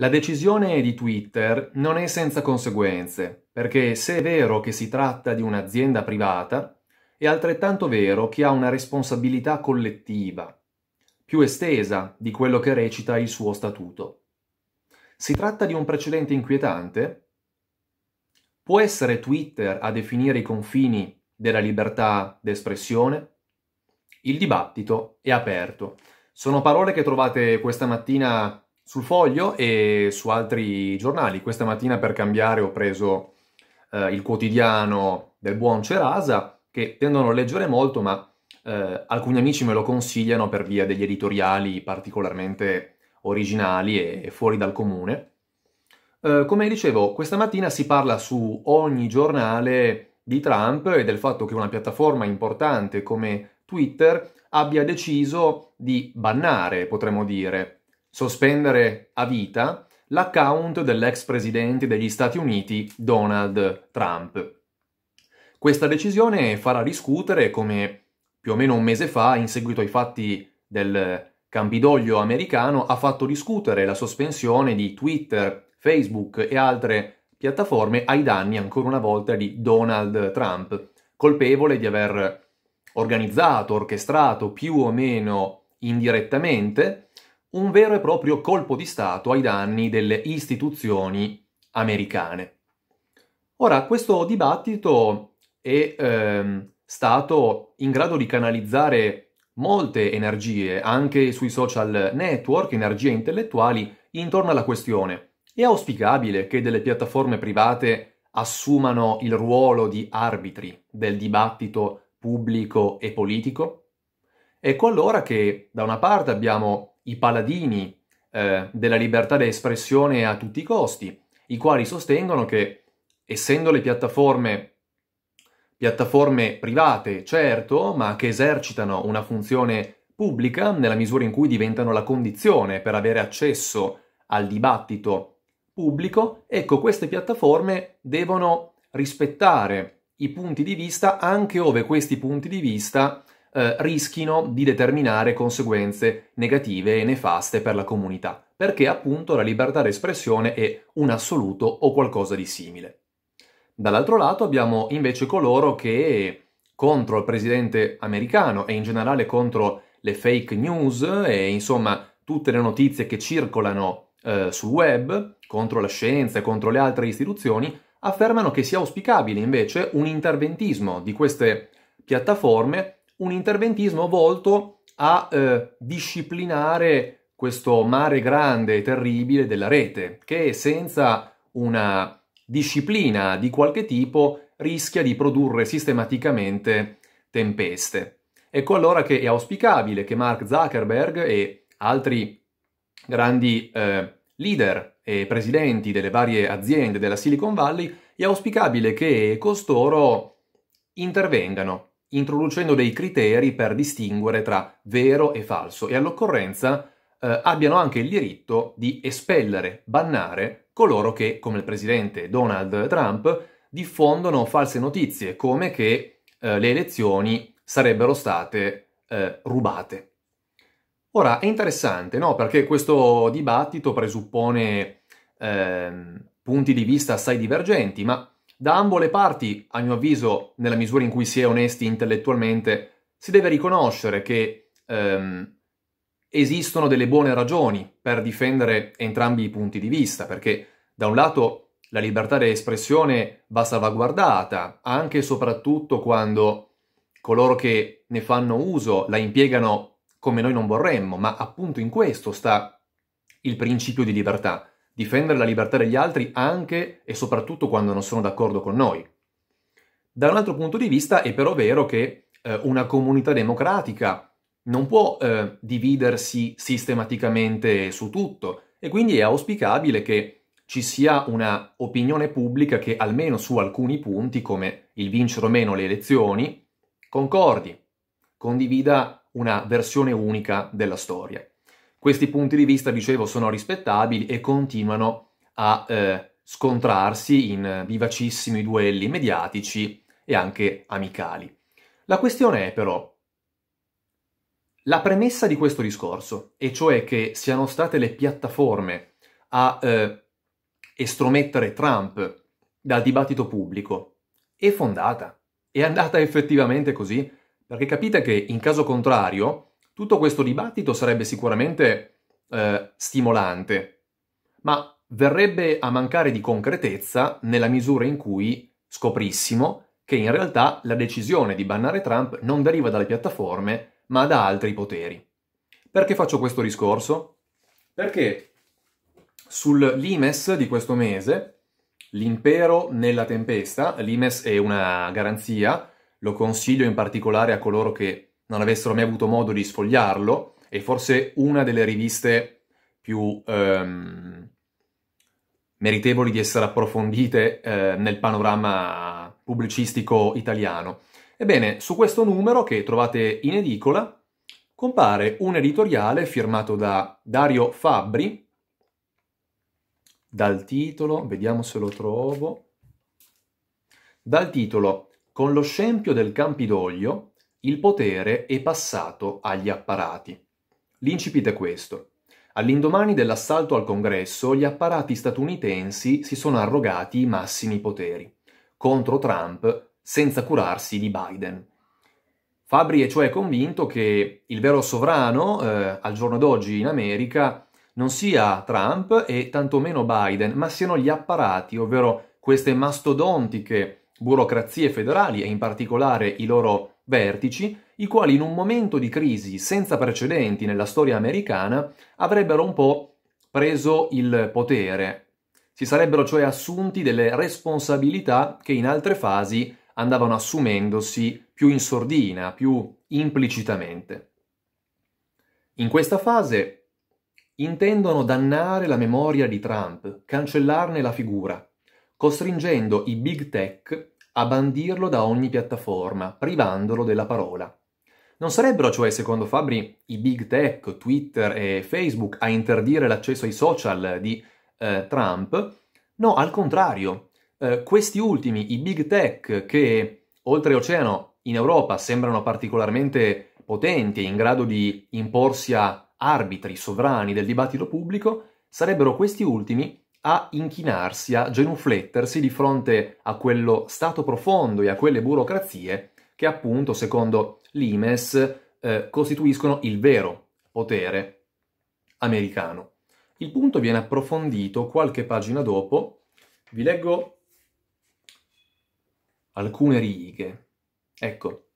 La decisione di Twitter non è senza conseguenze, perché se è vero che si tratta di un'azienda privata, è altrettanto vero che ha una responsabilità collettiva, più estesa di quello che recita il suo statuto. Si tratta di un precedente inquietante? Può essere Twitter a definire i confini della libertà d'espressione? Il dibattito è aperto. Sono parole che trovate questa mattina sul foglio e su altri giornali. Questa mattina per cambiare ho preso eh, il quotidiano del buon Cerasa, che tendo a non leggere molto, ma eh, alcuni amici me lo consigliano per via degli editoriali particolarmente originali e, fuori dal comune. Eh, come dicevo, questa mattina si parla su ogni giornale di Trump e del fatto che una piattaforma importante come Twitter abbia deciso di bannare, potremmo dire, sospendere a vita l'account dell'ex presidente degli Stati Uniti Donald Trump. Questa decisione farà discutere come più o meno un mese fa, in seguito ai fatti del Campidoglio americano, ha fatto discutere la sospensione di Twitter, Facebook e altre piattaforme ai danni ancora una volta di Donald Trump, colpevole di aver organizzato, orchestrato più o meno indirettamente un vero e proprio colpo di Stato ai danni delle istituzioni americane. Ora, questo dibattito è ehm, stato in grado di canalizzare molte energie, anche sui social network, energie intellettuali, intorno alla questione. È auspicabile che delle piattaforme private assumano il ruolo di arbitri del dibattito pubblico e politico? Ecco allora che da una parte abbiamo i paladini eh, della libertà di espressione a tutti i costi, i quali sostengono che, essendo le piattaforme, piattaforme private, certo, ma che esercitano una funzione pubblica nella misura in cui diventano la condizione per avere accesso al dibattito pubblico, ecco, queste piattaforme devono rispettare i punti di vista anche ove questi punti di vista eh, rischino di determinare conseguenze negative e nefaste per la comunità, perché appunto la libertà d'espressione è un assoluto o qualcosa di simile. Dall'altro lato abbiamo invece coloro che contro il presidente americano e in generale contro le fake news e insomma tutte le notizie che circolano eh, sul web contro la scienza e contro le altre istituzioni affermano che sia auspicabile invece un interventismo di queste piattaforme un interventismo volto a eh, disciplinare questo mare grande e terribile della rete, che senza una disciplina di qualche tipo rischia di produrre sistematicamente tempeste. Ecco allora che è auspicabile che Mark Zuckerberg e altri grandi eh, leader e presidenti delle varie aziende della Silicon Valley, è auspicabile che costoro intervengano introducendo dei criteri per distinguere tra vero e falso e all'occorrenza eh, abbiano anche il diritto di espellere, bannare coloro che, come il presidente Donald Trump, diffondono false notizie, come che eh, le elezioni sarebbero state eh, rubate. Ora, è interessante, no? Perché questo dibattito presuppone ehm, punti di vista assai divergenti, ma da ambo le parti, a mio avviso, nella misura in cui si è onesti intellettualmente, si deve riconoscere che ehm, esistono delle buone ragioni per difendere entrambi i punti di vista, perché da un lato la libertà di espressione va salvaguardata, anche e soprattutto quando coloro che ne fanno uso la impiegano come noi non vorremmo, ma appunto in questo sta il principio di libertà difendere la libertà degli altri anche e soprattutto quando non sono d'accordo con noi. Da un altro punto di vista è però vero che eh, una comunità democratica non può eh, dividersi sistematicamente su tutto e quindi è auspicabile che ci sia una opinione pubblica che almeno su alcuni punti come il vincere o meno le elezioni concordi, condivida una versione unica della storia. Questi punti di vista, dicevo, sono rispettabili e continuano a eh, scontrarsi in vivacissimi duelli mediatici e anche amicali. La questione è però la premessa di questo discorso, e cioè che siano state le piattaforme a eh, estromettere Trump dal dibattito pubblico, è fondata. È andata effettivamente così? Perché capite che in caso contrario tutto questo dibattito sarebbe sicuramente eh, stimolante, ma verrebbe a mancare di concretezza nella misura in cui scoprissimo che in realtà la decisione di bannare Trump non deriva dalle piattaforme, ma da altri poteri. Perché faccio questo discorso? Perché sul Limes di questo mese, l'impero nella tempesta, Limes è una garanzia, lo consiglio in particolare a coloro che non avessero mai avuto modo di sfogliarlo, e forse una delle riviste più ehm, meritevoli di essere approfondite eh, nel panorama pubblicistico italiano. Ebbene, su questo numero che trovate in edicola compare un editoriale firmato da Dario Fabbri, dal titolo, vediamo se lo trovo, dal titolo Con lo scempio del Campidoglio, il potere è passato agli apparati. L'incipit è questo. All'indomani dell'assalto al congresso, gli apparati statunitensi si sono arrogati i massimi poteri contro Trump senza curarsi di Biden. Fabri è cioè convinto che il vero sovrano eh, al giorno d'oggi in America non sia Trump e tantomeno Biden, ma siano gli apparati, ovvero queste mastodontiche burocrazie federali e in particolare i loro vertici, i quali in un momento di crisi senza precedenti nella storia americana avrebbero un po' preso il potere, si sarebbero cioè assunti delle responsabilità che in altre fasi andavano assumendosi più in sordina, più implicitamente. In questa fase intendono dannare la memoria di Trump, cancellarne la figura, costringendo i big tech a bandirlo da ogni piattaforma, privandolo della parola. Non sarebbero cioè, secondo Fabri, i big tech, Twitter e Facebook a interdire l'accesso ai social di eh, Trump? No, al contrario, eh, questi ultimi, i big tech che oltreoceano in Europa sembrano particolarmente potenti e in grado di imporsi a arbitri sovrani del dibattito pubblico, sarebbero questi ultimi a inchinarsi, a genuflettersi di fronte a quello Stato profondo e a quelle burocrazie che appunto, secondo l'Imes, eh, costituiscono il vero potere americano. Il punto viene approfondito qualche pagina dopo. Vi leggo alcune righe. Ecco,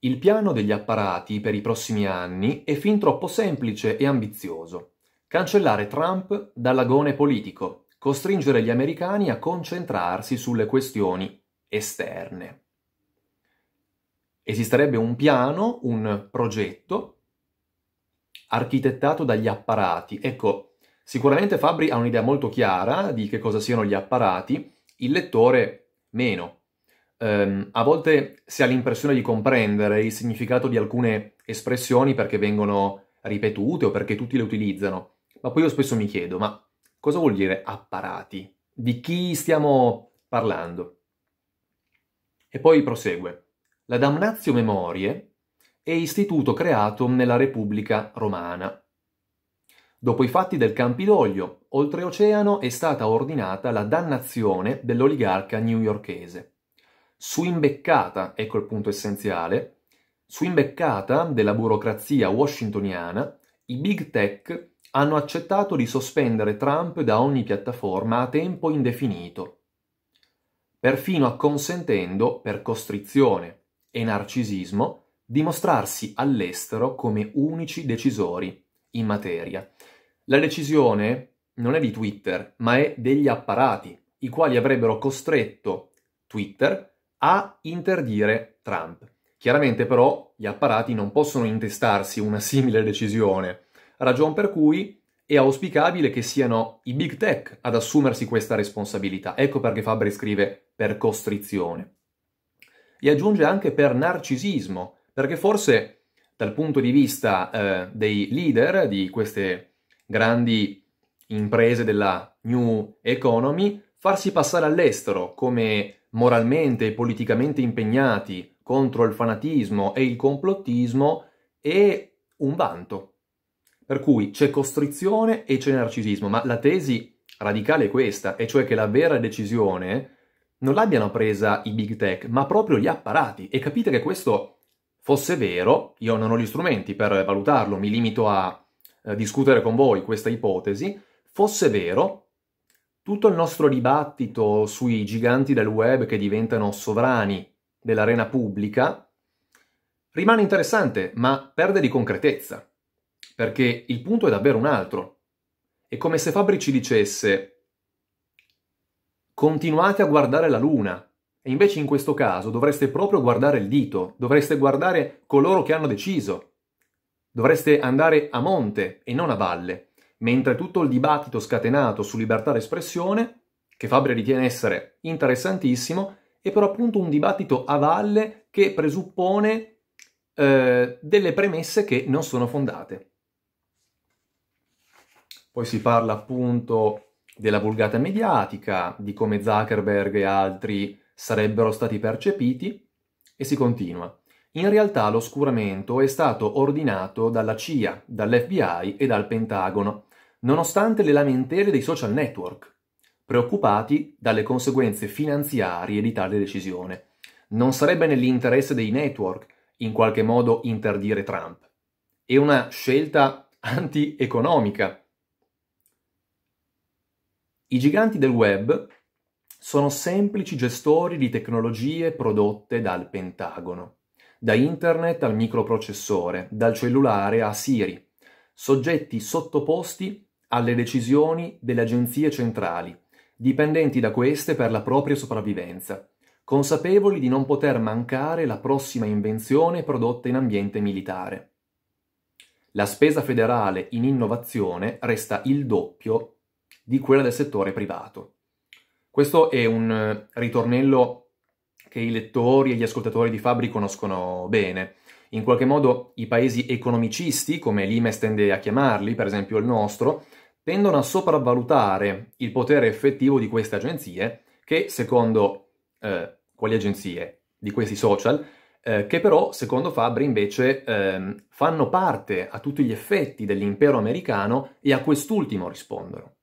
il piano degli apparati per i prossimi anni è fin troppo semplice e ambizioso. Cancellare Trump dall'agone politico, costringere gli americani a concentrarsi sulle questioni esterne. Esisterebbe un piano, un progetto architettato dagli apparati. Ecco, sicuramente Fabri ha un'idea molto chiara di che cosa siano gli apparati, il lettore meno. Um, a volte si ha l'impressione di comprendere il significato di alcune espressioni perché vengono ripetute o perché tutti le utilizzano, ma poi io spesso mi chiedo, ma Cosa vuol dire apparati? Di chi stiamo parlando? E poi prosegue. La damnatio memorie è istituto creato nella Repubblica Romana. Dopo i fatti del Campidoglio, oltreoceano è stata ordinata la dannazione dell'oligarca newyorkese. Su imbeccata, ecco il punto essenziale, su imbeccata della burocrazia washingtoniana, i big tech hanno accettato di sospendere Trump da ogni piattaforma a tempo indefinito, perfino acconsentendo, per costrizione e narcisismo, di mostrarsi all'estero come unici decisori in materia. La decisione non è di Twitter, ma è degli apparati, i quali avrebbero costretto Twitter a interdire Trump. Chiaramente però gli apparati non possono intestarsi una simile decisione ragion per cui è auspicabile che siano i big tech ad assumersi questa responsabilità. Ecco perché Fabri scrive per costrizione. E aggiunge anche per narcisismo, perché forse dal punto di vista eh, dei leader di queste grandi imprese della New Economy, farsi passare all'estero come moralmente e politicamente impegnati contro il fanatismo e il complottismo è un vanto, per cui c'è costrizione e c'è narcisismo, ma la tesi radicale è questa, e cioè che la vera decisione non l'abbiano presa i big tech, ma proprio gli apparati. E capite che questo fosse vero, io non ho gli strumenti per valutarlo, mi limito a eh, discutere con voi questa ipotesi, fosse vero, tutto il nostro dibattito sui giganti del web che diventano sovrani dell'arena pubblica rimane interessante, ma perde di concretezza perché il punto è davvero un altro. È come se Fabri ci dicesse continuate a guardare la luna, e invece in questo caso dovreste proprio guardare il dito, dovreste guardare coloro che hanno deciso, dovreste andare a monte e non a valle, mentre tutto il dibattito scatenato su libertà d'espressione, che Fabri ritiene essere interessantissimo, è però appunto un dibattito a valle che presuppone eh, delle premesse che non sono fondate. Poi si parla appunto della vulgata mediatica, di come Zuckerberg e altri sarebbero stati percepiti e si continua. In realtà l'oscuramento è stato ordinato dalla CIA, dall'FBI e dal Pentagono, nonostante le lamentele dei social network, preoccupati dalle conseguenze finanziarie di tale decisione. Non sarebbe nell'interesse dei network in qualche modo interdire Trump. È una scelta anti-economica i giganti del web sono semplici gestori di tecnologie prodotte dal Pentagono, da internet al microprocessore, dal cellulare a Siri, soggetti sottoposti alle decisioni delle agenzie centrali, dipendenti da queste per la propria sopravvivenza, consapevoli di non poter mancare la prossima invenzione prodotta in ambiente militare. La spesa federale in innovazione resta il doppio di quella del settore privato. Questo è un eh, ritornello che i lettori e gli ascoltatori di Fabri conoscono bene. In qualche modo i paesi economicisti, come l'IMES tende a chiamarli, per esempio il nostro, tendono a sopravvalutare il potere effettivo di queste agenzie, che secondo eh, quali agenzie? Di questi social, eh, che però secondo Fabri invece eh, fanno parte a tutti gli effetti dell'impero americano e a quest'ultimo rispondono.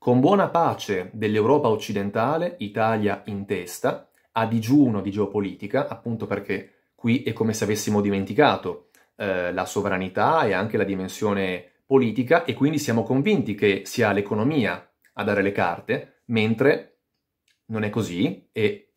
Con buona pace dell'Europa occidentale, Italia in testa, a digiuno di geopolitica, appunto perché qui è come se avessimo dimenticato eh, la sovranità e anche la dimensione politica e quindi siamo convinti che sia l'economia a dare le carte, mentre non è così e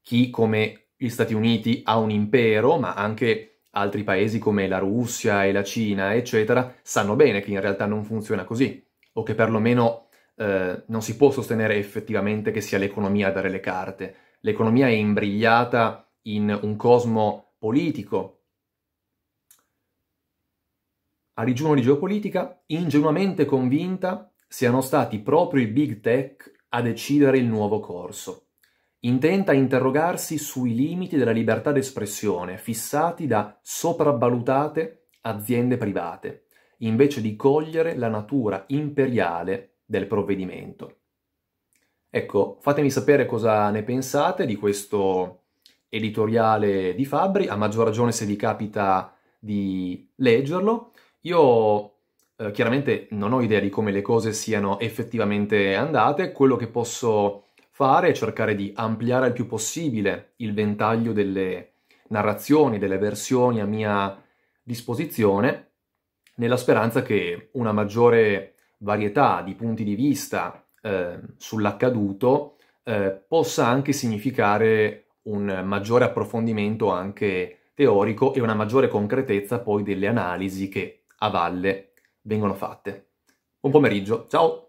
chi come gli Stati Uniti ha un impero, ma anche altri paesi come la Russia e la Cina, eccetera, sanno bene che in realtà non funziona così o che perlomeno eh, non si può sostenere effettivamente che sia l'economia a dare le carte. L'economia è imbrigliata in un cosmo politico. A digiuno di geopolitica, ingenuamente convinta siano stati proprio i big tech a decidere il nuovo corso. Intenta a interrogarsi sui limiti della libertà d'espressione fissati da sopravvalutate aziende private invece di cogliere la natura imperiale del provvedimento. Ecco, fatemi sapere cosa ne pensate di questo editoriale di Fabri, a maggior ragione se vi capita di leggerlo. Io eh, chiaramente non ho idea di come le cose siano effettivamente andate, quello che posso fare è cercare di ampliare il più possibile il ventaglio delle narrazioni, delle versioni a mia disposizione nella speranza che una maggiore varietà di punti di vista eh, sull'accaduto eh, possa anche significare un maggiore approfondimento anche teorico e una maggiore concretezza poi delle analisi che a valle vengono fatte. Buon pomeriggio, ciao!